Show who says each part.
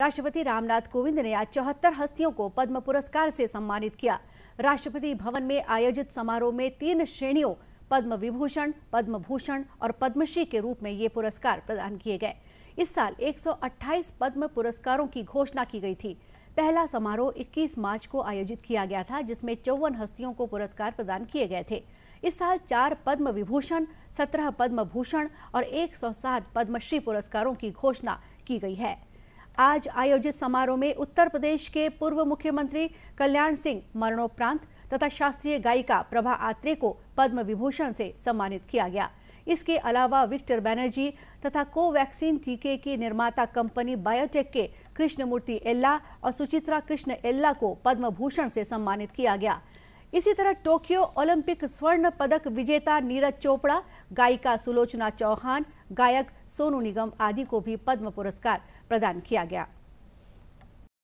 Speaker 1: राष्ट्रपति रामनाथ कोविंद ने आज चौहत्तर हस्तियों को पद्म पुरस्कार से सम्मानित किया राष्ट्रपति भवन में आयोजित समारोह में तीन श्रेणियों पद्म विभूषण पद्म भूषण और पद्मश्री के रूप में ये पुरस्कार प्रदान किए गए इस साल 128 पद्म पुरस्कारों की घोषणा की गई थी पहला समारोह 21 मार्च को आयोजित किया गया था जिसमें चौवन हस्तियों को पुरस्कार प्रदान किए गए थे इस साल चार पद्म विभूषण सत्रह पद्म भूषण और एक पद्मश्री पुरस्कारों की घोषणा की गई है आज आयोजित समारोह में उत्तर प्रदेश के पूर्व मुख्यमंत्री कल्याण सिंह मरणोपरांत तथा शास्त्रीय गायिका प्रभा आत्रे को पद्म विभूषण से सम्मानित किया गया इसके अलावा विक्टर बैनर्जी तथा कोवैक्सीन टीके की निर्माता कंपनी बायोटेक के कृष्णमूर्ति एल्ला और सुचित्रा कृष्ण एल्ला को पद्म भूषण से सम्मानित किया गया इसी तरह टोक्यो ओलंपिक स्वर्ण पदक विजेता नीरज चोपड़ा गायिका सुलोचना चौहान गायक सोनू निगम आदि को भी पद्म पुरस्कार प्रदान किया गया